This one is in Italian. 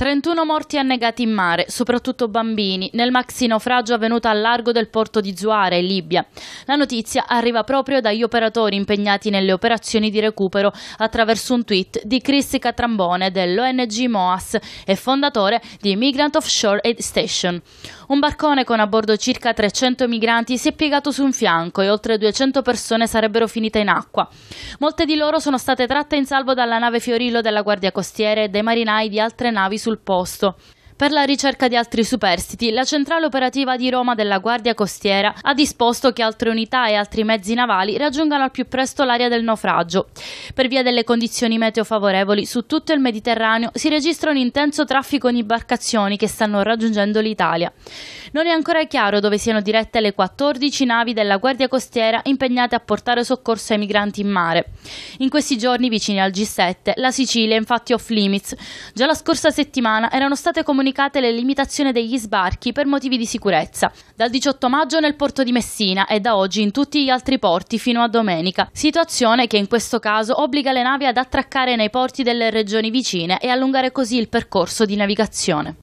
31 morti annegati in mare, soprattutto bambini, nel maxi naufragio avvenuto al largo del porto di Zuara, in Libia. La notizia arriva proprio dagli operatori impegnati nelle operazioni di recupero attraverso un tweet di Chris Catrambone dell'ONG MOAS e fondatore di Migrant Offshore Aid Station. Un barcone con a bordo circa 300 migranti si è piegato su un fianco e oltre 200 persone sarebbero finite in acqua. Molte di loro sono state tratte in salvo dalla nave Fiorillo della Guardia Costiera e dai marinai di altre navi sul sul posto. Per la ricerca di altri superstiti, la centrale operativa di Roma della Guardia Costiera ha disposto che altre unità e altri mezzi navali raggiungano al più presto l'area del naufragio. Per via delle condizioni meteo favorevoli, su tutto il Mediterraneo si registra un intenso traffico in imbarcazioni che stanno raggiungendo l'Italia. Non è ancora chiaro dove siano dirette le 14 navi della Guardia Costiera impegnate a portare soccorso ai migranti in mare. In questi giorni, vicini al G7, la Sicilia è infatti off limits. Già la scorsa settimana erano state comunicate applicate le limitazioni degli sbarchi per motivi di sicurezza. Dal 18 maggio nel porto di Messina e da oggi in tutti gli altri porti fino a domenica. Situazione che in questo caso obbliga le navi ad attraccare nei porti delle regioni vicine e allungare così il percorso di navigazione.